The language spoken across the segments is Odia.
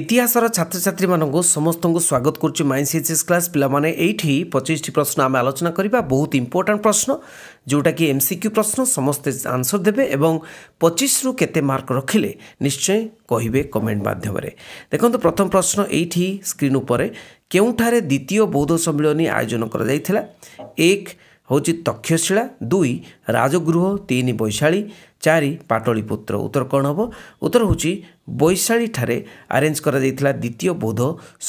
ইতিহাসর ছাত্রছাত্রী মানুষ সমস্ত স্বাগত করছি মাইন সিএসএস ক্লাস পিলামানে এইটি পঁচিশটি প্রশ্ন আমি আলোচনা করা বহু ইম্পর্টাট প্রশ্ন যেটা কি এমসিকিউ প্রশ্ন সমস্ত আনসর দেবে এবং পঁচিশরু কেতে মার্ক রখিলে নিশ্চয় কহবে কমেন্ট মাধ্যমে দেখুন প্রথম প্রশ্ন এইটি স্ক্রিন উপরে কেউঠার দ্বিতীয় বৌদ্ধ সম্মিলনী আয়োজন করা যাই এক ହେଉଛି ତକ୍ଷଶିଳା ଦୁଇ ରାଜଗୃହ ତିନି ବୈଶାଳୀ ଚାରି ପାଟଳିପୁତ୍ର ଉତ୍ତର କ'ଣ ହେବ ଉତ୍ତର ହେଉଛି ବୈଶାଳୀଠାରେ ଆରେଞ୍ଜ କରାଯାଇଥିଲା ଦ୍ୱିତୀୟ ବୌଦ୍ଧ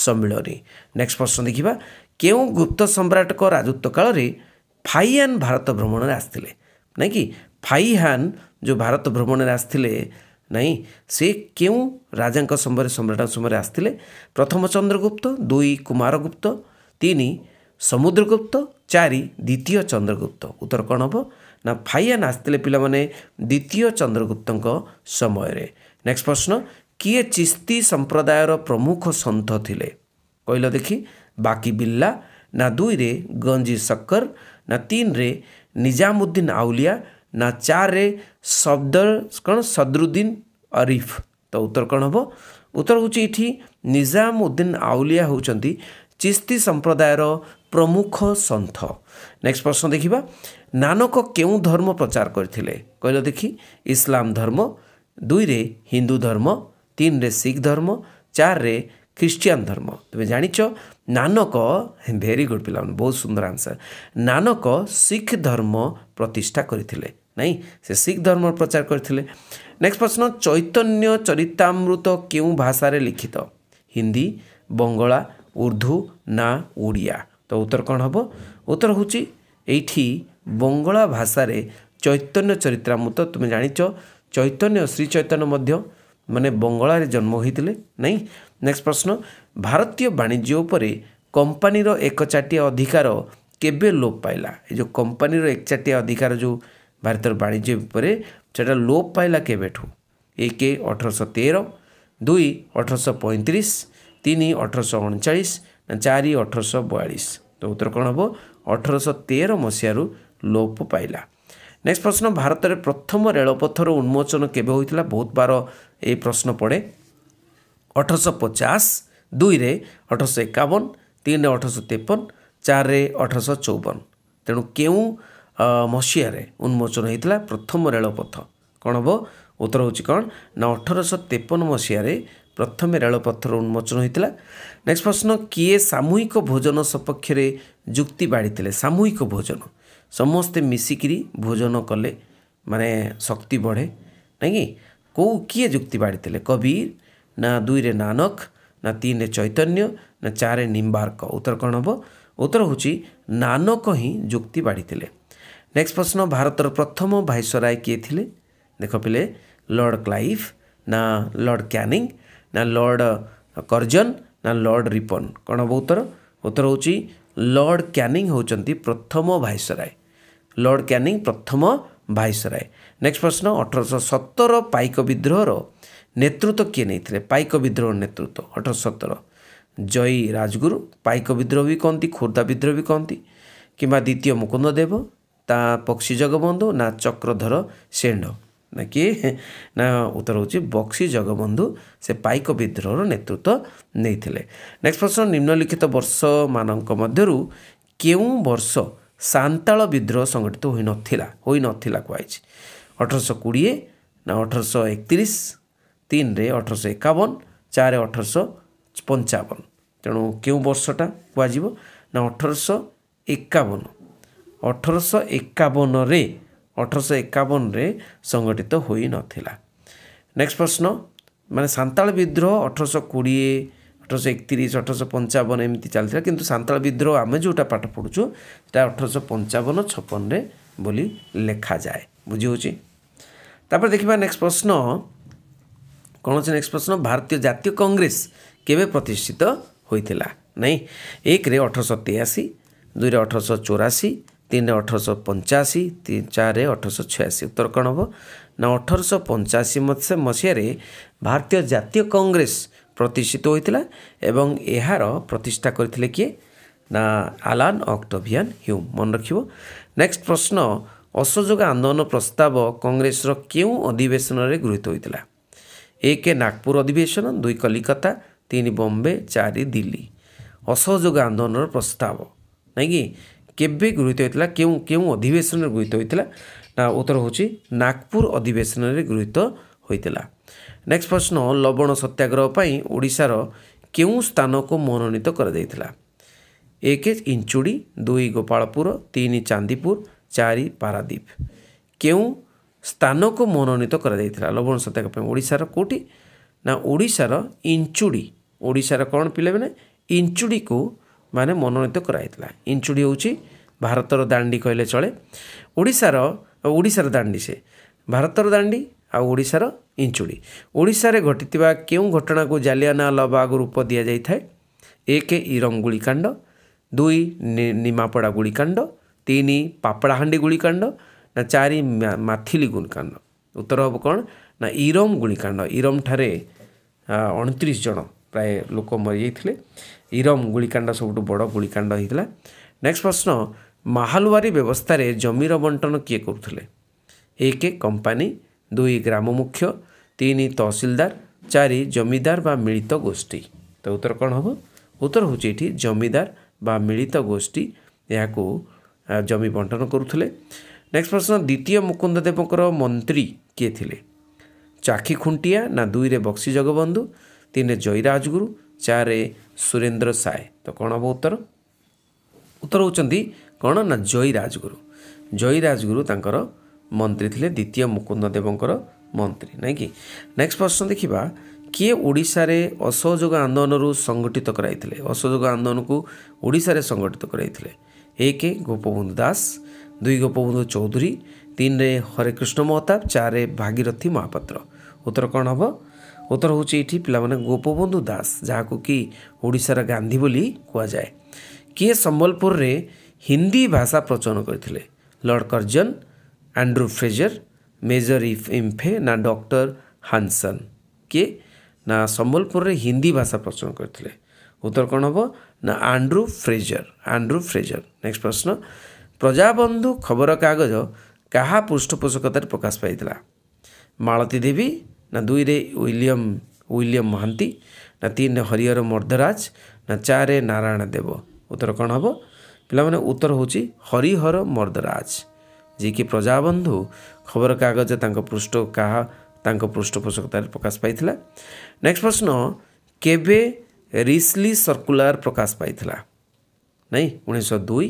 ସମ୍ମିଳନୀ ନେକ୍ସଟ ପ୍ରଶ୍ନ ଦେଖିବା କେଉଁ ଗୁପ୍ତ ସମ୍ରାଟଙ୍କ ରାଜତ୍ୱ କାଳରେ ଫାଇଆନ୍ ଭାରତ ଭ୍ରମଣରେ ଆସିଥିଲେ ନାଇଁ କି ଫାଇହାନ୍ ଯେଉଁ ଭାରତ ଭ୍ରମଣରେ ଆସିଥିଲେ ନାଇଁ ସେ କେଉଁ ରାଜାଙ୍କ ସମୟରେ ସମ୍ରାଟଙ୍କ ସମୟରେ ଆସିଥିଲେ ପ୍ରଥମ ଚନ୍ଦ୍ରଗୁପ୍ତ ଦୁଇ କୁମାରଗୁପ୍ତ ତିନି ସମୁଦ୍ରଗୁପ୍ତ ଚାରି ଦ୍ୱିତୀୟ ଚନ୍ଦ୍ରଗୁପ୍ତ ଉତ୍ତର କ'ଣ ହେବ ନା ଫାଇଆନ୍ ଆସିଥିଲେ ପିଲାମାନେ ଦ୍ୱିତୀୟ ଚନ୍ଦ୍ରଗୁପ୍ତଙ୍କ ସମୟରେ ନେକ୍ସଟ ପ୍ରଶ୍ନ କିଏ ଚିସ୍ତି ସମ୍ପ୍ରଦାୟର ପ୍ରମୁଖ ସନ୍ଥ ଥିଲେ କହିଲ ଦେଖି ବାକି ବିର୍ଲା ନା ଦୁଇରେ ଗଞ୍ଜି ସକ୍କର ନା ତିନିରେ ନିଜାମୁଦ୍ଦିନ ଆଉଲିଆ ନା ଚାରିରେ ଶବ୍ଦ କ'ଣ ସଦରୁଦ୍ଦିନ ଅରିଫ ତ ଉତ୍ତର କ'ଣ ହେବ ଉତ୍ତର ହେଉଛି ଏଠି ନିଜାମୁଦ୍ଦିନ ଆଉଲିଆ ହେଉଛନ୍ତି चिस् सम्प्रदा प्रमुख सन्थ नेक्स्ट प्रश्न देखि नानक के धर्म प्रचार गरिले कहिल देखि इसलाम धर्म दुई र हिन्दू धर्म रे सिख धर्म रे खिस्टिया धर्म तपाईँ जाच नानक भेरी गुड पिला बहुत सुंदर आंसर नानक शिख धर्म प्रतिष्ठा से गरिख धर्म प्रचार गरि नेक्स्ट प्रश्न चैतन्य चरितामृत केही भाषा लिखित हिंदी बङ्गला ଉର୍ଦ୍ଧୁ ନା ଓଡ଼ିଆ ତ ଉତ୍ତର କ'ଣ ହେବ ଉତ୍ତର ହେଉଛି ଏଇଠି ବଙ୍ଗଳା ଭାଷାରେ ଚୈତନ୍ୟ ଚରିତ୍ରାମୃତ ତୁମେ ଜାଣିଛ ଚୈତନ୍ୟ ଶ୍ରୀ ଚୈତନ୍ୟ ମଧ୍ୟ ମାନେ ବଙ୍ଗଳାରେ ଜନ୍ମ ହୋଇଥିଲେ ନାହିଁ ନେକ୍ସଟ ପ୍ରଶ୍ନ ଭାରତୀୟ ବାଣିଜ୍ୟ ଉପରେ କମ୍ପାନୀର ଏକଚାଟିଆ ଅଧିକାର କେବେ ଲୋପ ପାଇଲା ଏ ଯେଉଁ କମ୍ପାନୀର ଏକଚାଟିଆ ଅଧିକାର ଯେଉଁ ଭାରତର ବାଣିଜ୍ୟ ଉପରେ ସେଇଟା ଲୋପ ପାଇଲା କେବେଠୁ ଏକ ଅଠରଶହ ତେର ଦୁଇ ଅଠରଶହ ପଇଁତିରିଶ ତିନି ଅଠରଶହ ଅଣଚାଳିଶ ନା ଚାରି ଅଠରଶହ ବୟାଳିଶ ତ ଉତ୍ତର କ'ଣ ହେବ ଅଠରଶହ ତେର ମସିହାରୁ ଲୋପ ପାଇଲା ନେକ୍ସଟ ପ୍ରଶ୍ନ ଭାରତରେ ପ୍ରଥମ ରେଳପଥର ଉନ୍ମୋଚନ କେବେ ହୋଇଥିଲା ବହୁତ ବାର ଏହି ପ୍ରଶ୍ନ ପଡ଼େ ଅଠରଶହ ପଚାଶ ଦୁଇରେ ଅଠରଶହ ଏକାବନ ତିନିରେ ଅଠରଶହ ତେପନ ଚାରିରେ ଅଠରଶହ ଚଉବନ ତେଣୁ କେଉଁ ମସିହାରେ ଉନ୍ମୋଚନ ହୋଇଥିଲା ପ୍ରଥମ ରେଳପଥ କ'ଣ ହେବ ଉତ୍ତର ହେଉଛି କ'ଣ ନା ଅଠରଶହ ତେପନ ମସିହାରେ ପ୍ରଥମେ ରେଳପଥର ଉନ୍ମୋଚନ ହୋଇଥିଲା ନେକ୍ସଟ ପ୍ରଶ୍ନ କିଏ ସାମୂହିକ ଭୋଜନ ସପକ୍ଷରେ ଯୁକ୍ତି ବାଢ଼ିଥିଲେ ସାମୂହିକ ଭୋଜନ ସମସ୍ତେ ମିଶିକିରି ଭୋଜନ କଲେ ମାନେ ଶକ୍ତି ବଢ଼େ ନାଇଁ କି କେଉଁ କିଏ ଯୁକ୍ତି ବାଢ଼ିଥିଲେ କବିର ନା ଦୁଇରେ ନାନକ ନା ତିନିରେ ଚୈତନ୍ୟ ନା ଚାରିରେ ନିମ୍ବାର୍କ ଉତ୍ତର କ'ଣ ହେବ ଉତ୍ତର ହେଉଛି ନାନକ ହିଁ ଯୁକ୍ତି ବାଢ଼ିଥିଲେ ନେକ୍ସଟ ପ୍ରଶ୍ନ ଭାରତର ପ୍ରଥମ ଭାଇସରାୟ କିଏ ଥିଲେ ଦେଖ ପିଲେ ଲର୍ଡ଼ କ୍ଲାଇଫ୍ ନା ଲର୍ଡ଼ କ୍ୟାନିଙ୍ଗ ନା ଲର୍ଡ଼ କର୍ଜନ୍ ନା ଲର୍ଡ଼ ରିପନ୍ କ'ଣ ହେବ ଉତ୍ତର ଉତ୍ତର ହେଉଛି ଲର୍ଡ଼ କ୍ୟାନିଂ ହେଉଛନ୍ତି ପ୍ରଥମ ଭାଇସରାଏ ଲର୍ଡ଼ କ୍ୟାନିଂ ପ୍ରଥମ ଭାଇସରାଏ ନେକ୍ସଟ ପ୍ରଶ୍ନ ଅଠରଶହ ସତର ପାଇକ ବିଦ୍ରୋହର ନେତୃତ୍ୱ କିଏ ନେଇଥିଲେ ପାଇକ ବିଦ୍ରୋହର ନେତୃତ୍ୱ ଅଠରଶହ ସତର ଜୟୀ ରାଜଗୁରୁ ପାଇକ ବିଦ୍ରୋହ ବି କହନ୍ତି ଖୋର୍ଦ୍ଧା ବିଦ୍ରୋହ ବି କହନ୍ତି କିମ୍ବା ଦ୍ୱିତୀୟ ମୁକୁନ୍ଦ ଦେବ ତା ପକ୍ଷୀ ଜଗବନ୍ଧୁ ନା ଚକ୍ରଧର ସେଣ୍ଢ ନା କିଏ ନା ଉତ୍ତର ହେଉଛି ବକ୍ସି ଜଗବନ୍ଧୁ ସେ ପାଇକ ବିଦ୍ରୋହର ନେତୃତ୍ୱ ନେଇଥିଲେ ନେକ୍ସଟ ପ୍ରଶ୍ନ ନିମ୍ନଲିଖିତ ବର୍ଷମାନଙ୍କ ମଧ୍ୟରୁ କେଉଁ ବର୍ଷ ସାନ୍ତାଳ ବିଦ୍ରୋହ ସଂଗଠିତ ହୋଇନଥିଲା ହୋଇନଥିଲା କୁହାଯାଇଛି ଅଠରଶହ କୋଡ଼ିଏ ନା ଅଠରଶହ ଏକତିରିଶ ତିନିରେ ଅଠରଶହ ଏକାବନ ଚାରି ଅଠରଶହ ପଞ୍ଚାବନ ତେଣୁ କେଉଁ ବର୍ଷଟା କୁହାଯିବ ନା ଅଠରଶହ ଏକାବନ ଅଠରଶହ ଏକାବନରେ ଅଠରଶହ ଏକାବନରେ ସଂଗଠିତ ହୋଇନଥିଲା ନେକ୍ସଟ ପ୍ରଶ୍ନ ମାନେ ସାନ୍ତାଳ ବିଦ୍ରୋହ ଅଠରଶହ କୋଡ଼ିଏ ଅଠରଶହ ଏକତିରିଶ ଅଠରଶହ ପଞ୍ଚାବନ ଏମିତି ଚାଲିଥିଲା କିନ୍ତୁ ସାନ୍ତାଳ ବିଦ୍ରୋହ ଆମେ ଯେଉଁଟା ପାଠ ପଢ଼ୁଛୁ ସେଇଟା ଅଠରଶହ ପଞ୍ଚାବନ ଛପନରେ ବୋଲି ଲେଖାଯାଏ ବୁଝିହେଉଛି ତାପରେ ଦେଖିବା ନେକ୍ସଟ ପ୍ରଶ୍ନ କ'ଣ ଅଛି ନେକ୍ସଟ ପ୍ରଶ୍ନ ଭାରତୀୟ ଜାତୀୟ କଂଗ୍ରେସ କେବେ ପ୍ରତିଷ୍ଠିତ ହୋଇଥିଲା ନାଇଁ ଏକରେ ଅଠରଶହ ତେୟାଅଶୀ ଦୁଇରେ ଅଠରଶହ ଚଉରାଅଶୀ তিন ଅଠରଶହ ପଞ୍ଚାଅଶୀ ଚାରି ଅଠରଶହ ଛୟାଅଶୀ ଉତ୍ତର କ'ଣ ହେବ ନା ଅଠରଶହ ପଞ୍ଚାଅଶୀ ମସିହାରେ ଭାରତୀୟ ଜାତୀୟ କଂଗ୍ରେସ ପ୍ରତିଷ୍ଠିତ ହୋଇଥିଲା ଏବଂ ଏହାର ପ୍ରତିଷ୍ଠା କରିଥିଲେ କିଏ ନା ଆଲାନ୍ ଅକ୍ଟୋଭିଆନ୍ ହ୍ୟୁମ୍ ମନେ ରଖିବ ନେକ୍ସଟ ପ୍ରଶ୍ନ ଅସହଯୋଗ ଆନ୍ଦୋଳନ ପ୍ରସ୍ତାବ କଂଗ୍ରେସର କେଉଁ ଅଧିବେଶନରେ ଗୃହୀତ ହୋଇଥିଲା ଏକ ନାଗପୁର ଅଧିବେଶନ ଦୁଇ କଲିକତା ତିନି ବମ୍ବେ ଚାରି ଦିଲ୍ଲୀ ଅସହଯୋଗ ଆନ୍ଦୋଳନର ପ୍ରସ୍ତାବ ନାଇଁ କି କେବେ ଗୃହୀତ ହୋଇଥିଲା କେଉଁ କେଉଁ ଅଧିବେଶନରେ ଗୃହୀତ ହୋଇଥିଲା ନା ଉତ୍ତର ହେଉଛି ନାଗପୁର ଅଧିବେଶନରେ ଗୃହୀତ ହୋଇଥିଲା ନେକ୍ସଟ ପ୍ରଶ୍ନ ଲବଣ ସତ୍ୟାଗ୍ରହ ପାଇଁ ଓଡ଼ିଶାର କେଉଁ ସ୍ଥାନକୁ ମନୋନୀତ କରାଯାଇଥିଲା ଏକ ଇଞ୍ଚୁଡ଼ି ଦୁଇ ଗୋପାଳପୁର ତିନି ଚାନ୍ଦିପୁର ଚାରି ପାରାଦ୍ୱୀପ କେଉଁ ସ୍ଥାନକୁ ମନୋନୀତ କରାଯାଇଥିଲା ଲବଣ ସତ୍ୟାଗ୍ରହ ପାଇଁ ଓଡ଼ିଶାର କେଉଁଠି ନା ଓଡ଼ିଶାର ଇଞ୍ଚୁଡ଼ି ଓଡ଼ିଶାର କ'ଣ ପିଲାମାନେ ଇଞ୍ଚୁଡ଼ିକୁ ମାନେ ମନୋନୀତ କରାଯାଇଥିଲା ଇଞ୍ଚୁଡ଼ି ହେଉଛି ଭାରତର ଦାଣ୍ଡି କହିଲେ ଚଳେ ଓଡ଼ିଶାର ଓଡ଼ିଶାର ଦାଣ୍ଡି ସେ ଭାରତର ଦାଣ୍ଡି ଆଉ ଓଡ଼ିଶାର ଇଞ୍ଚୁଡ଼ି ଓଡ଼ିଶାରେ ଘଟିଥିବା କେଉଁ ଘଟଣାକୁ ଜାଲିଆନାୱାଲାବାଗ ରୂପ ଦିଆଯାଇଥାଏ ଏକ ଇରଙ୍ଗୁଳି କାଣ୍ଡ ଦୁଇ ନିମାପଡ଼ା ଗୁଳିକାଣ୍ଡ ତିନି ପାପଡ଼ାହାଣ୍ଡି ଗୁଳିକାଣ୍ଡ ନା ଚାରି ମାଥିଲି ଗୁଳିକାଣ୍ଡ ଉତ୍ତର ହେବ କ'ଣ ନା ଇରମ୍ ଗୁଳିକାଣ୍ଡ ଇରମ୍ ଠାରେ ଅଣତିରିଶ ଜଣ ପ୍ରାୟ ଲୋକ ମରିଯାଇଥିଲେ ଇରମ୍ ଗୁଳିକାଣ୍ଡ ସବୁଠୁ ବଡ଼ ଗୁଳିକାଣ୍ଡ ହୋଇଥିଲା ନେକ୍ସଟ ପ୍ରଶ୍ନ ମାହାଲୱାରୀ ବ୍ୟବସ୍ଥାରେ ଜମିର ବଣ୍ଟନ କିଏ କରୁଥିଲେ ଏକ କମ୍ପାନୀ ଦୁଇ ଗ୍ରାମ ମୁଖ୍ୟ ତିନି ତହସିଲଦାର ଚାରି ଜମିଦାର ବା ମିଳିତ ଗୋଷ୍ଠୀ ତ ଉତ୍ତର କ'ଣ ହେବ ଉତ୍ତର ହେଉଛି ଏଠି ଜମିଦାର ବା ମିଳିତ ଗୋଷ୍ଠୀ ଏହାକୁ ଜମି ବଣ୍ଟନ କରୁଥିଲେ ନେକ୍ସଟ ପ୍ରଶ୍ନ ଦ୍ୱିତୀୟ ମୁକୁନ୍ଦ ଦେବଙ୍କର ମନ୍ତ୍ରୀ କିଏ ଥିଲେ ଚାଖି ଖୁଣ୍ଟିଆ ନା ଦୁଇରେ ବକ୍ସି ଜଗବନ୍ଧୁ ତିନିରେ ଜୟ ରାଜଗୁରୁ ଚାରିରେ ସୁରେନ୍ଦ୍ର ସାଏ ତ କ'ଣ ହେବ ଉତ୍ତର ଉତ୍ତର ହେଉଛନ୍ତି କ'ଣ ନା ଜୟ ରାଜଗୁରୁ ଜୟ ରାଜଗୁରୁ ତାଙ୍କର ମନ୍ତ୍ରୀ ଥିଲେ ଦ୍ୱିତୀୟ ମୁକୁନ୍ଦ ଦେବଙ୍କର ମନ୍ତ୍ରୀ ନାଇଁ କି ନେକ୍ସଟ ପ୍ରଶ୍ନ ଦେଖିବା କିଏ ଓଡ଼ିଶାରେ ଅସହଯୋଗ ଆନ୍ଦୋଳନରୁ ସଂଗଠିତ କରାଇଥିଲେ ଅସହଯୋଗ ଆନ୍ଦୋଳନକୁ ଓଡ଼ିଶାରେ ସଂଗଠିତ କରାଇଥିଲେ ଏକ ଗୋପବନ୍ଧୁ ଦାସ ଦୁଇ ଗୋପବନ୍ଧୁ ଚୌଧୁରୀ ତିନିରେ ହରେକୃଷ୍ଣ ମହତାବ ଚାରିରେ ଭାଗିରଥୀ ମହାପାତ୍ର ଉତ୍ତର କ'ଣ ହେବ ଉତ୍ତର ହେଉଛି ଏଇଠି ପିଲାମାନେ ଗୋପବନ୍ଧୁ ଦାସ ଯାହାକୁ କି ଓଡ଼ିଶାର ଗାନ୍ଧୀ ବୋଲି କୁହାଯାଏ କିଏ ସମ୍ବଲପୁରରେ ହିନ୍ଦୀ ଭାଷା ପ୍ରଚଳନ କରିଥିଲେ Lord Curzon Andrew Fraser Major ଇଫ୍ ଇମ୍ଫେ ନା ଡକ୍ଟର ହାନସନ୍ କିଏ ନା ସମ୍ବଲପୁରରେ ହିନ୍ଦୀ ଭାଷା ପ୍ରଚଳନ କରିଥିଲେ ଉତ୍ତର କ'ଣ ହେବ ନା Andrew Fraser Andrew Fraser next ପ୍ରଶ୍ନ ପ୍ରଜାବନ୍ଧୁ ଖବରକାଗଜ କାହା ପୃଷ୍ଠପୋଷକତାରେ ପ୍ରକାଶ ପାଇଥିଲା ମାଳତୀ ଦେବୀ ନା ଦୁଇରେ ୱିଲିୟମ୍ ୱିଲିୟମ୍ ମହାନ୍ତି ନା ତିନିରେ ହରିହର ମର୍ଦ୍ଧରାଜ ନା ଚାରିରେ ନାରାୟଣ ଦେବ ଉତ୍ତର କ'ଣ ହେବ ପିଲାମାନେ ଉତ୍ତର ହେଉଛି ହରିହର ମର୍ଦ୍ଧରାଜ ଯିଏକି ପ୍ରଜାବନ୍ଧୁ ଖବରକାଗଜ ତାଙ୍କ ପୃଷ୍ଠ କାହା ତାଙ୍କ ପୃଷ୍ଠପୋଷକତାରେ ପ୍ରକାଶ ପାଇଥିଲା ନେକ୍ସଟ ପ୍ରଶ୍ନ କେବେ ରିସ୍ଲି ସର୍କୁଲାର ପ୍ରକାଶ ପାଇଥିଲା ନାଇଁ ଉଣେଇଶହ ଦୁଇ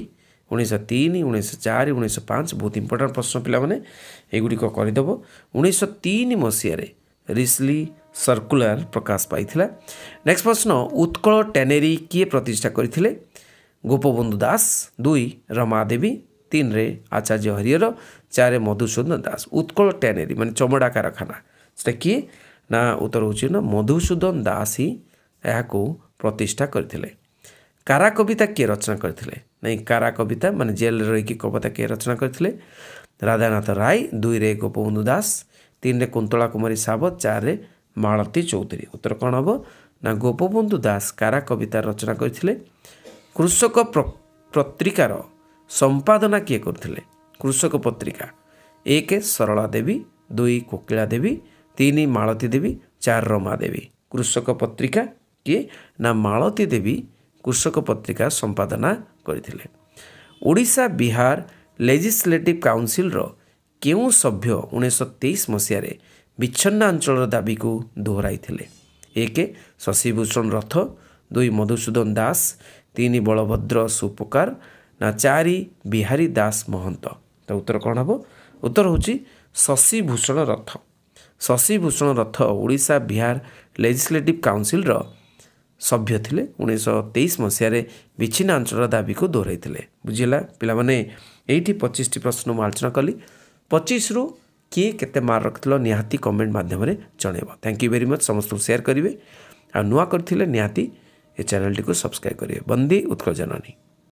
ଉଣେଇଶହ ତିନି ଉଣେଇଶହ ଚାରି ଉଣେଇଶହ ପାଞ୍ଚ ବହୁତ ଇମ୍ପୋର୍ଟାଣ୍ଟ ପ୍ରଶ୍ନ ପିଲାମାନେ ଏଗୁଡ଼ିକ କରିଦେବ ଉଣେଇଶହ ତିନି ମସିହାରେ ରିସ୍ଲି ସର୍କୁଲାର ପ୍ରକାଶ ପାଇଥିଲା ନେକ୍ସଟ ପ୍ରଶ୍ନ ଉତ୍କଳ ଟେନେରୀ କିଏ ପ୍ରତିଷ୍ଠା କରିଥିଲେ ଗୋପବନ୍ଧୁ ଦାସ ଦୁଇ ରମାଦେବୀ ତିନିରେ ଆଚାର୍ଯ୍ୟ ହରିହର ଚାରିରେ ମଧୁସୂଦନ ଦାସ ଉତ୍କଳ ଟେନେରୀ ମାନେ ଚମଡ଼ା କାରଖାନା ସେଟା କିଏ ନା ଉତ୍ତର ହେଉଛି ନା ମଧୁସୂଦନ ଦାସ ହିଁ ଏହାକୁ ପ୍ରତିଷ୍ଠା କରିଥିଲେ କାରା କବିତା କିଏ ରଚନା କରିଥିଲେ ନାଇଁ କାରା କବିତା ମାନେ ଜେଲରେ ରହିକି କବିତା କିଏ ରଚନା କରିଥିଲେ ରାଧାନାଥ ରାୟ ଦୁଇରେ ଗୋପବନ୍ଧୁ ଦାସ ତିନିରେ କୁନ୍ତଳା କୁମାରୀ ସାବ ଚାରିରେ ମାଳତୀ ଚୌଧୁରୀ ଉତ୍ତର କ'ଣ ହେବ ନା ଗୋପବନ୍ଧୁ ଦାସ କାରା କବିତା ରଚନା କରିଥିଲେ କୃଷକ ପତ୍ରିକାର ସମ୍ପାଦନା କିଏ କରୁଥିଲେ କୃଷକ ପତ୍ରିକା ଏକ ସରଳା ଦେବୀ ଦୁଇ କୋକିଳା ଦେବୀ ତିନି ମାଳତୀ ଦେବୀ ଚାରି ରମା ଦେବୀ କୃଷକ ପତ୍ରିକା କିଏ ନା ମାଳତୀ ଦେବୀ କୃଷକ ପତ୍ରିକା ସମ୍ପାଦନା କରିଥିଲେ ଓଡ଼ିଶା ବିହାର ଲେଜିସ୍ଲେଟିଭ୍ କାଉନସିଲ୍ର କେଉଁ ସଭ୍ୟ ଉଣେଇଶହ ତେଇଶ ମସିହାରେ ବିଚ୍ଛିନ୍ନାଞ୍ଚଳର ଦାବିକୁ ଦୋହରାଇଥିଲେ ଏକ ଶଶିଭୂଷଣ ରଥ ଦୁଇ ମଧୁସୂଦନ ଦାସ ତିନି ବଳଭଦ୍ର ସୁପକାର ନା ଚାରି ବିହାରୀ ଦାସ ମହନ୍ତ ତ ଉତ୍ତର କ'ଣ ହେବ ଉତ୍ତର ହେଉଛି ଶଶିଭୂଷଣ ରଥ ଶଶିଭୂଷଣ ରଥ ଓଡ଼ିଶା ବିହାର ଲେଜିସ୍ଲେଟିଭ କାଉନସିଲ୍ର ସଭ୍ୟ ଥିଲେ ଉଣେଇଶହ ତେଇଶ ମସିହାରେ ବିଚ୍ଛିନ୍ନାଞ୍ଚଳର ଦାବିକୁ ଦୋହରାଇଥିଲେ ବୁଝିଲା ପିଲାମାନେ ଏଇଠି ପଚିଶଟି ପ୍ରଶ୍ନ ମୁଁ ଆଲୋଚନା କଲି ପଚିଶରୁ କିଏ କେତେ ମାର୍କ ରଖିଥିଲ ନିହାତି କମେଣ୍ଟ ମାଧ୍ୟମରେ ଜଣାଇବ ଥ୍ୟାଙ୍କ ୟୁ ଭେରି ମଚ୍ ସମସ୍ତଙ୍କୁ ସେୟାର କରିବେ ଆଉ ନୂଆ କରିଥିଲେ ନିହାତି ଏ ଚ୍ୟାନେଲ୍ଟିକୁ ସବସ୍କ୍ରାଇବ୍ କରିବେ ବନ୍ଦୀ ଉତ୍କଳ ଜନନୀ